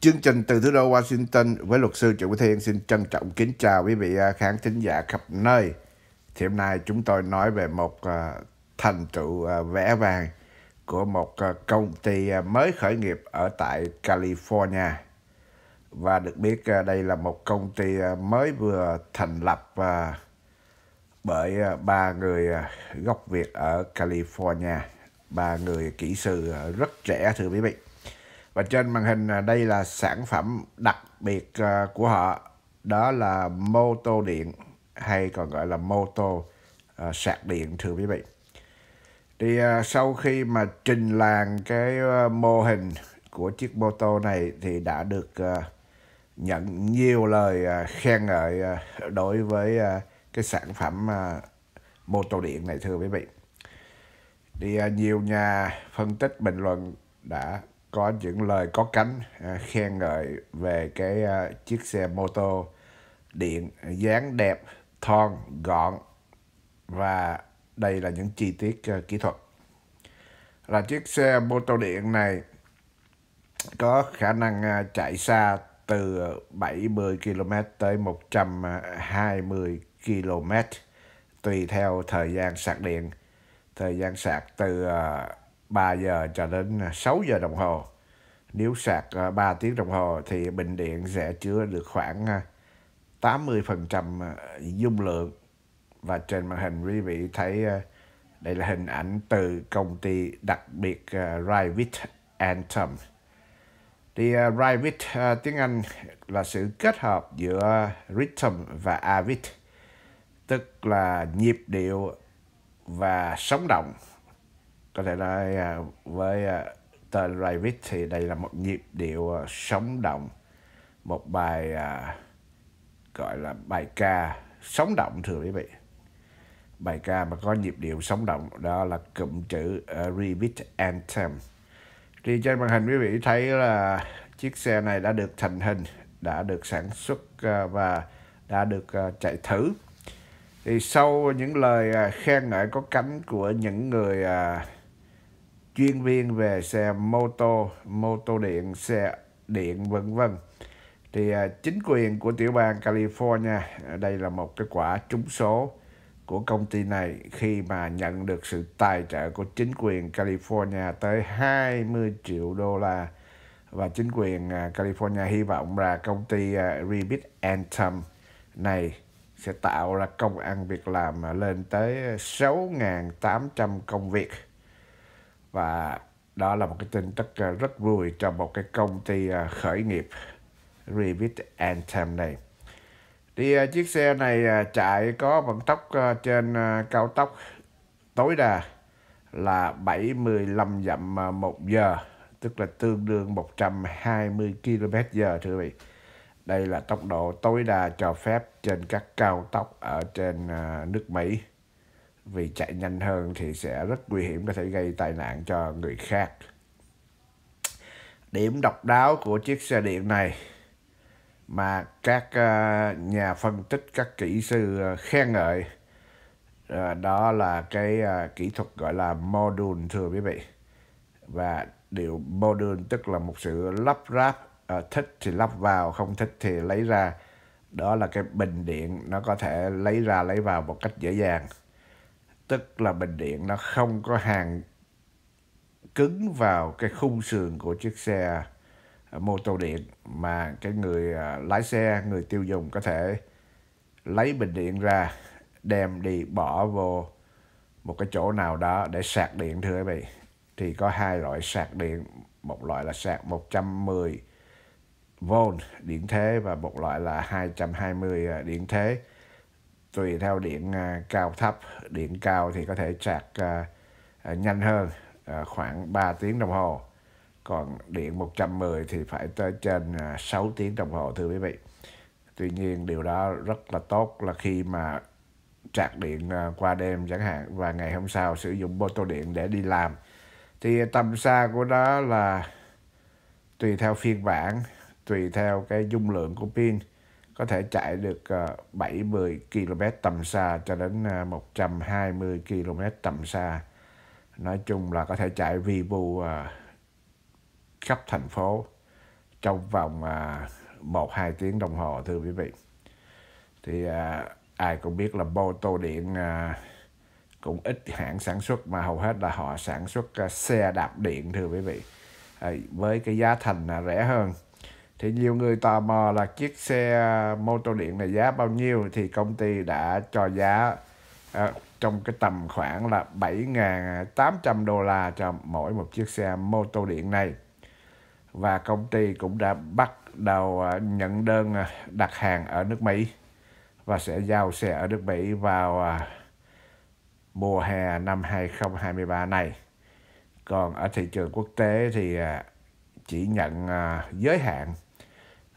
Chương trình từ thủ đô Washington với luật sư Triệu Quý Thiên xin trân trọng kính chào quý vị à, khán thính giả khắp nơi. Thì hôm nay chúng tôi nói về một à, thành tựu à, vẽ vàng của một công ty mới khởi nghiệp ở tại California. Và được biết đây là một công ty mới vừa thành lập bởi ba người gốc Việt ở California, ba người kỹ sư rất trẻ thưa quý vị và trên màn hình à, đây là sản phẩm đặc biệt à, của họ đó là mô tô điện hay còn gọi là mô tô à, sạc điện thưa quý vị thì sau khi mà trình làng cái mô hình của chiếc mô tô này thì đã được nhận nhiều lời khen ngợi đối với cái sản phẩm mô tô điện này thưa quý vị thì nhiều nhà phân tích bình luận đã có những lời có cánh à, khen ngợi về cái à, chiếc xe mô tô điện dáng đẹp, thon, gọn và đây là những chi tiết à, kỹ thuật. Là chiếc xe mô tô điện này có khả năng chạy xa từ 70 km tới 120 km tùy theo thời gian sạc điện. Thời gian sạc từ à, 3 giờ cho đến 6 à, giờ đồng hồ. Nếu sạc 3 à, tiếng đồng hồ thì bình điện sẽ chứa được khoảng 80% à, dung lượng. Và trên màn hình quý vị thấy đây là hình ảnh từ công ty đặc biệt Rivit Anthem. Thì Rivit tiếng Anh là sự kết hợp giữa Rhythm và Avid, tức là nhịp điệu và sống động có thể nói với à, tên Rabbit thì đây là một nhịp điệu à, sống động một bài à, gọi là bài ca sống động thưa quý vị bài ca mà có nhịp điệu sống động đó là cụm chữ uh, Anthem thì trên màn hình quý vị thấy là chiếc xe này đã được thành hình đã được sản xuất và đã được chạy thử thì sau những lời khen ngợi có cánh của những người chuyên viên về xe mô tô, mô tô điện, xe điện vân vân. Thì à, chính quyền của tiểu bang California, à, đây là một cái quả trúng số của công ty này khi mà nhận được sự tài trợ của chính quyền California tới 20 triệu đô la và chính quyền à, California hy vọng là công ty Rebit Anthem này sẽ tạo ra công ăn việc làm lên tới 6.800 công việc và đó là một cái tin rất ờ, rất vui cho một cái công ty ờ, khởi nghiệp Revit Anthem này thì ờ, chiếc xe này chạy có vận tốc trên cao tốc tối đa là 75 dặm một giờ tức là tương đương 120 km giờ thưa quý vị đây là tốc độ tối đa cho phép trên các cao tốc ở trên nước Mỹ vì chạy nhanh hơn thì sẽ rất nguy hiểm có thể gây tai nạn cho người khác điểm độc đáo của chiếc xe điện này mà các ờ, nhà phân tích các kỹ sư ờ, khen ngợi ờ, đó là cái kỹ thuật gọi là module thưa quý vị và điều module tức là một sự lắp ráp thích thì lắp vào không thích thì lấy ra đó là cái bình điện nó có thể lấy ra lấy vào một cách dễ dàng tức là bình điện nó không có hàng cứng vào cái khung sườn của chiếc xe à, mô tô điện mà cái người à, lái xe người tiêu dùng có thể lấy bình điện ra đem đi bỏ vô một cái chỗ nào đó để sạc điện thưa quý vị thì có hai loại sạc điện một loại là sạc 110 V điện thế và một loại là 220 à, điện thế tùy theo điện à, cao thấp điện cao thì có thể sạc à, à, nhanh hơn khoảng 3 tiếng đồng hồ còn điện 110 thì phải tới trên 6 tiếng đồng hồ thưa quý vị tuy nhiên điều đó rất là tốt là khi mà sạc điện qua đêm chẳng hạn và ngày hôm sau sử dụng mô tô điện để đi làm thì tầm xa của nó là tùy theo phiên bản tùy theo cái dung lượng của pin có thể chạy được 70 ờ, km tầm xa cho đến 120 ờ, km tầm xa. Nói chung là có thể chạy vi vu ờ, khắp thành phố trong vòng 1-2 tiếng đồng hồ thưa quý vị. Thì ai cũng biết là bô tô điện cũng ít hãng sản xuất mà hầu hết là họ sản xuất xe đạp điện thưa quý vị. Với cái giá thành rẻ hơn thì nhiều người tò mò là chiếc xe mô tô điện này giá bao nhiêu thì công ty đã cho giá à, trong cái tầm khoảng là 7.800 đô la cho mỗi một chiếc xe mô tô điện này và công ty cũng đã bắt đầu ờ, nhận đơn ờ, đặt hàng ở nước Mỹ và sẽ giao xe ở nước Mỹ vào mùa hè năm 2023 này. Còn ở thị trường quốc tế thì chỉ nhận giới hạn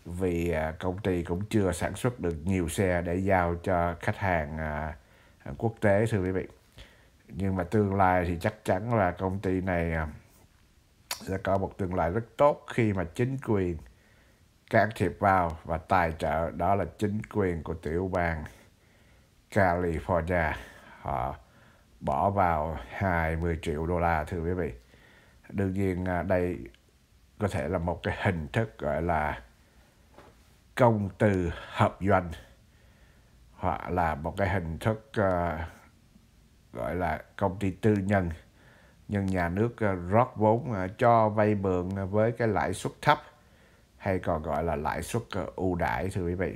vì à, công ty cũng chưa sản xuất được nhiều xe để giao cho khách hàng à, à, quốc tế thưa quý vị nhưng mà tương lai thì chắc chắn là công ty này sẽ có một tương lai rất tốt khi mà chính quyền can thiệp vào và tài trợ đó là chính quyền của tiểu bang California họ bỏ vào 20 triệu đô la thưa quý vị đương nhiên đây có thể là một cái hình thức gọi là công từ hợp doanh hoặc là một cái hình thức uh, gọi là công ty tư nhân nhưng nhà nước ờ, rót vốn ờ, cho vay mượn với cái lãi suất thấp hay còn gọi là lãi suất ưu đãi thưa quý vị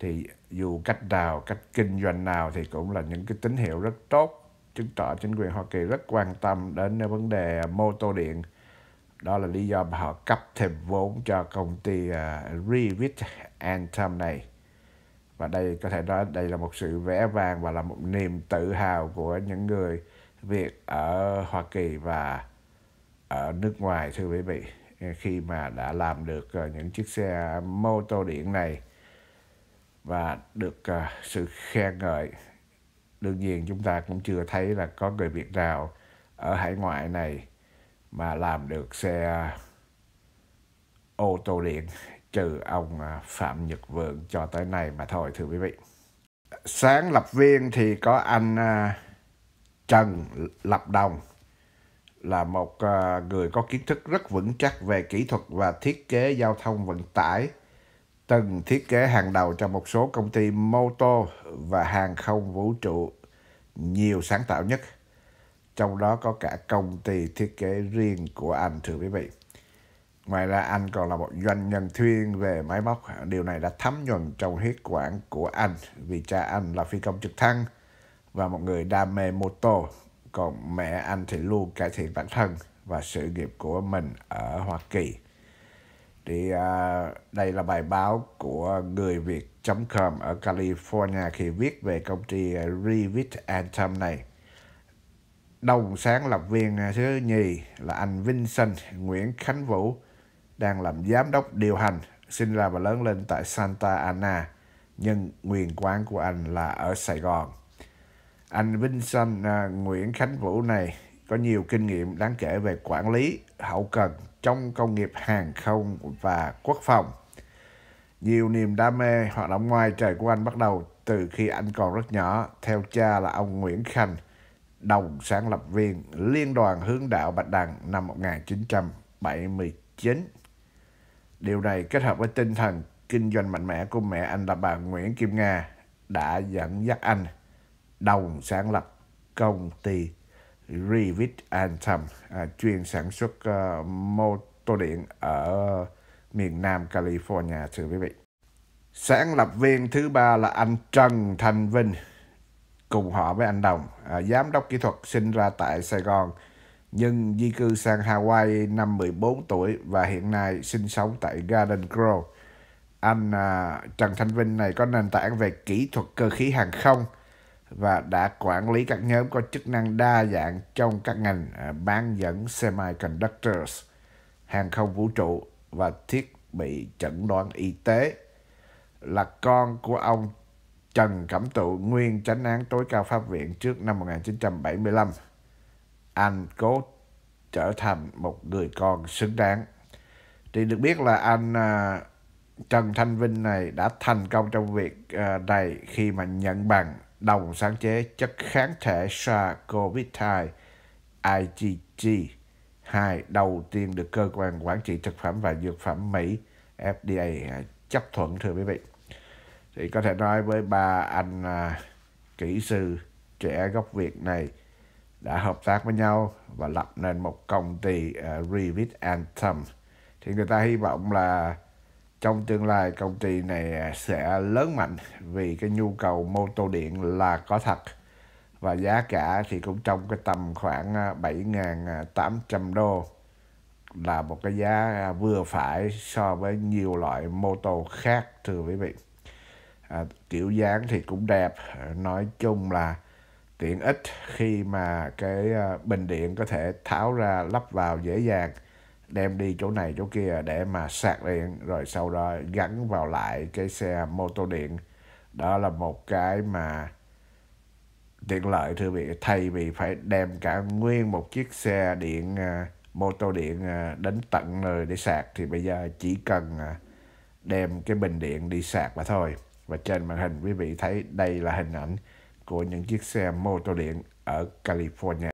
thì dù cách nào cách kinh doanh nào thì cũng là những cái tín hiệu rất tốt chứng tỏ chính quyền Hoa Kỳ rất quan tâm đến vấn đề mô tô điện đó là lý do mà họ cấp thêm vốn cho công ty uh, Revit Anthem này và đây có thể nói đây là một sự vẽ vàng và là một niềm tự hào của những người Việt ở Hoa Kỳ và ở nước ngoài thưa quý vị khi mà đã làm được à, những chiếc xe mô tô điện này và được à, sự khen ngợi đương nhiên chúng ta cũng chưa thấy là có người Việt nào ở hải ngoại này mà làm được xe ô tô điện trừ ông à, Phạm Nhật Vượng cho tới nay mà thôi thưa quý vị. Sáng lập viên thì có anh à, Trần Lập Đồng là một à, người có kiến thức rất vững chắc về kỹ thuật và thiết kế giao thông vận tải, từng thiết kế hàng đầu cho một số công ty mô tô và hàng không vũ trụ nhiều sáng tạo nhất. Trong đó có cả công ty thiết kế riêng của anh thưa quý vị. Ngoài ra anh còn là một doanh nhân thuyên về máy móc. Điều này đã thấm nhuần trong huyết quản của anh vì cha anh là phi công trực thăng và một người đam mê mô tô. Còn mẹ anh thì luôn cải thiện bản thân và sự nghiệp của mình ở Hoa Kỳ. Thì à, đây là bài báo của người Việt.com ở California khi viết về công ty Revit Anthem này. Đồng sáng lập viên thứ à, nhì là anh Vincent Nguyễn Khánh Vũ đang làm giám đốc điều hành, sinh ra và lớn lên tại Santa Ana, nhưng nguyên quán của anh là ở Sài Gòn. Anh Vincent à, Nguyễn Khánh Vũ này có nhiều kinh nghiệm đáng kể về quản lý, hậu cần trong công nghiệp hàng không và quốc phòng. Nhiều niềm đam mê hoạt động ngoài trời của anh bắt đầu từ khi anh còn rất nhỏ, theo cha là ông Nguyễn Khanh – đồng sáng lập viên Liên đoàn Hướng đạo Bạch Đằng năm 1979. Điều này kết hợp với tinh thần kinh doanh mạnh mẽ của mẹ anh là bà Nguyễn Kim Nga đã dẫn dắt anh đồng sáng lập công ty Revit Anthem à, chuyên sản xuất uh, mô tô điện ở miền Nam California thưa quý vị. Sáng lập viên thứ ba là anh Trần Thành Vinh cùng họ với anh Đồng, à, giám đốc kỹ thuật sinh ra tại Sài Gòn nhưng di cư sang Hawaii năm 14 tuổi và hiện nay sinh sống tại Garden Grove. Anh à, Trần Thanh Vinh này có nền tảng về kỹ thuật cơ khí hàng không và đã quản lý các nhóm có chức năng đa dạng trong các ngành à, bán dẫn semiconductors, hàng không vũ trụ và thiết bị chẩn đoán y tế. Là con của ông Trần Cẩm Tụ nguyên chánh án tối cao pháp viện trước năm 1975. Anh cố trở thành một người con xứng đáng. Thì được biết là anh à, Trần Thanh Vinh này đã thành công trong việc à, này khi mà nhận bằng đồng sáng chế chất kháng thể SARS-CoV-2 IgG2 đầu tiên được cơ quan quản trị thực phẩm và dược phẩm Mỹ FDA chấp thuận thưa quý vị thì có thể nói với ba anh à, kỹ sư trẻ gốc Việt này đã hợp tác với nhau và lập nên một công ty uh, Revit Anthem. Thì người ta hy vọng là trong tương lai công ty này à, sẽ lớn mạnh vì cái nhu cầu mô tô điện là có thật và giá cả thì cũng trong cái tầm khoảng 7.800 à, đô là một cái giá vừa phải so với nhiều loại mô tô khác thưa quý vị à, kiểu dáng thì cũng đẹp à, nói chung là tiện ích khi mà cái à, bình điện có thể tháo ra lắp vào dễ dàng đem đi chỗ này chỗ kia để mà sạc điện rồi sau đó gắn vào lại cái xe mô tô điện đó là một cái mà tiện lợi thưa vị thay vì phải đem cả nguyên một chiếc xe điện à, mô tô điện đến tận nơi để sạc thì bây giờ chỉ cần đem cái bình điện đi sạc mà thôi và trên màn hình quý vị thấy đây là hình ảnh của những chiếc xe mô tô điện ở California.